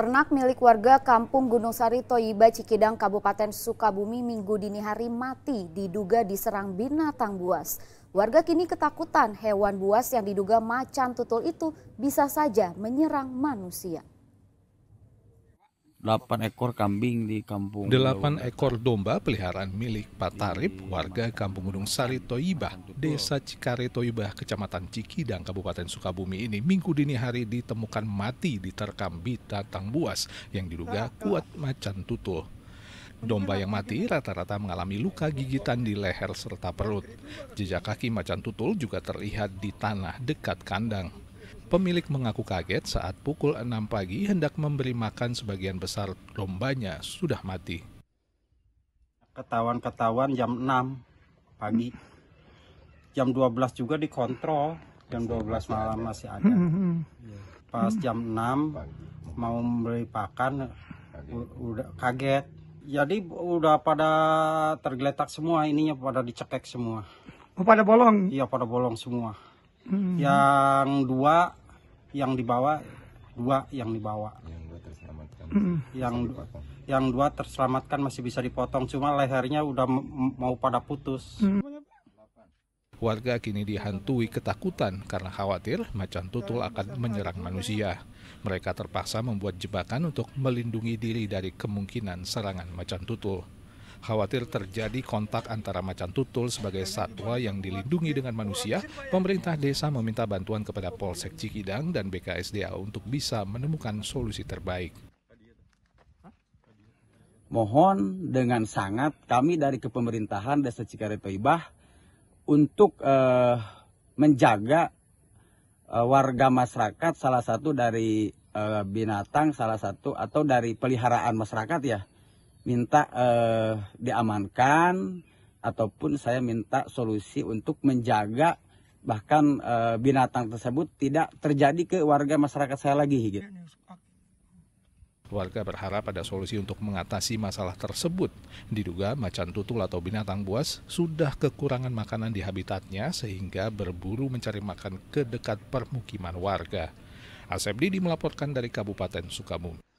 Ternak milik warga Kampung Gunung Sari Toyiba Cikidang Kabupaten Sukabumi minggu dini hari mati diduga diserang binatang buas. Warga kini ketakutan hewan buas yang diduga macan tutul itu bisa saja menyerang manusia. 8 ekor kambing di kampung 8 ekor domba peliharaan milik Pak Tarif warga Kampung Gunung Sari Toibah, Desa Cikare Toibah, Kecamatan Cikidang, Kabupaten Sukabumi ini minggu dini hari ditemukan mati diterkam binatang buas yang diduga kuat macan tutul. Domba yang mati rata-rata mengalami luka gigitan di leher serta perut. Jejak kaki macan tutul juga terlihat di tanah dekat kandang. Pemilik mengaku kaget saat pukul 6 pagi hendak memberi makan sebagian besar dombanya sudah mati. Ketahuan-ketahuan jam 6 pagi. Jam 12 juga dikontrol, jam 12 malam masih ada. Iya. Pas jam 6 mau memberi pakan udah kaget. Jadi udah pada tergeletak semua ininya pada dicekek semua. Oh, pada bolong? Iya, pada bolong semua hmm. yang dua yang dibawa dua yang dibawa yang dua terselamatkan hmm. yang yang dua terselamatkan masih bisa dipotong cuma lehernya udah mau pada putus hmm. Warga kini dihantui ketakutan karena khawatir macan tutul akan menyerang manusia. Mereka terpaksa membuat jebakan untuk melindungi diri dari kemungkinan serangan macan tutul. Khawatir terjadi kontak antara macan tutul sebagai satwa yang dilindungi dengan manusia, pemerintah desa meminta bantuan kepada Polsek Cikidang dan BKSDA untuk bisa menemukan solusi terbaik. Mohon dengan sangat kami dari kepemerintahan Desa Cikaretoibah untuk eh, menjaga eh, warga masyarakat salah satu dari eh, binatang salah satu atau dari peliharaan masyarakat ya minta eh, diamankan ataupun saya minta solusi untuk menjaga bahkan eh, binatang tersebut tidak terjadi ke warga masyarakat saya lagi gitu. Iya, iya, warga berharap ada solusi untuk mengatasi masalah tersebut. Diduga macan tutul atau binatang buas sudah kekurangan makanan di habitatnya sehingga berburu mencari makan ke dekat permukiman warga. Asep Didi melaporkan dari Kabupaten Sukabumi.